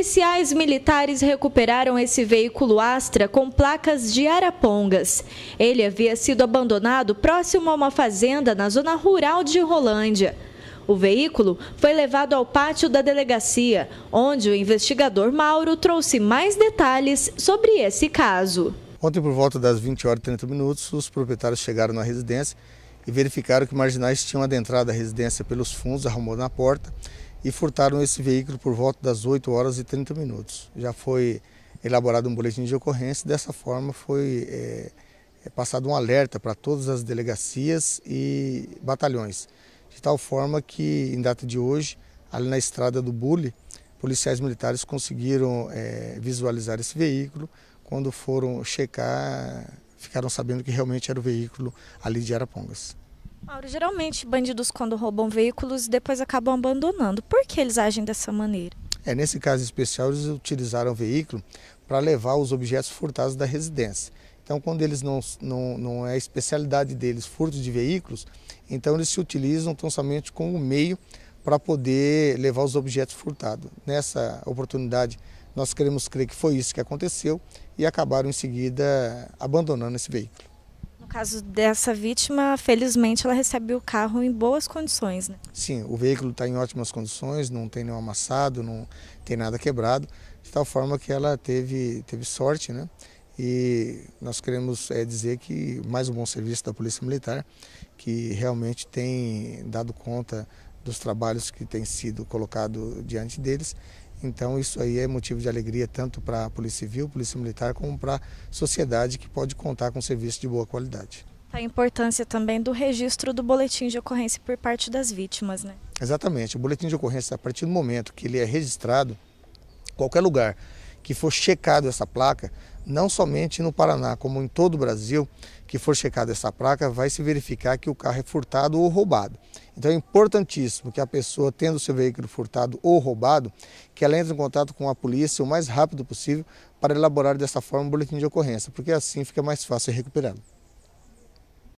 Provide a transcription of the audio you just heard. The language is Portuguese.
Policiais militares recuperaram esse veículo Astra com placas de Arapongas. Ele havia sido abandonado próximo a uma fazenda na zona rural de Rolândia. O veículo foi levado ao pátio da delegacia, onde o investigador Mauro trouxe mais detalhes sobre esse caso. Ontem, por volta das 20 horas e 30 minutos, os proprietários chegaram na residência e verificaram que marginais tinham adentrado a residência pelos fundos, arrumou na porta e furtaram esse veículo por volta das 8 horas e 30 minutos. Já foi elaborado um boletim de ocorrência, dessa forma foi é, é passado um alerta para todas as delegacias e batalhões, de tal forma que, em data de hoje, ali na estrada do Bule, policiais militares conseguiram é, visualizar esse veículo, quando foram checar, ficaram sabendo que realmente era o veículo ali de Arapongas. Mauro, geralmente bandidos quando roubam veículos depois acabam abandonando. Por que eles agem dessa maneira? É, nesse caso especial, eles utilizaram o veículo para levar os objetos furtados da residência. Então, quando eles não, não, não é especialidade deles furto de veículos, então eles se utilizam tão somente como meio para poder levar os objetos furtados. Nessa oportunidade, nós queremos crer que foi isso que aconteceu e acabaram em seguida abandonando esse veículo caso dessa vítima, felizmente ela recebe o carro em boas condições, né? Sim, o veículo está em ótimas condições, não tem nenhum amassado, não tem nada quebrado, de tal forma que ela teve, teve sorte, né? E nós queremos é, dizer que mais um bom serviço da Polícia Militar, que realmente tem dado conta dos trabalhos que têm sido colocados diante deles então isso aí é motivo de alegria tanto para a Polícia Civil, Polícia Militar, como para a sociedade que pode contar com um serviço de boa qualidade. Tá a importância também do registro do boletim de ocorrência por parte das vítimas, né? Exatamente. O boletim de ocorrência, a partir do momento que ele é registrado, qualquer lugar, que for checado essa placa, não somente no Paraná, como em todo o Brasil, que for checada essa placa, vai se verificar que o carro é furtado ou roubado. Então é importantíssimo que a pessoa, tendo seu veículo furtado ou roubado, que ela entre em contato com a polícia o mais rápido possível para elaborar dessa forma um boletim de ocorrência, porque assim fica mais fácil recuperá-lo.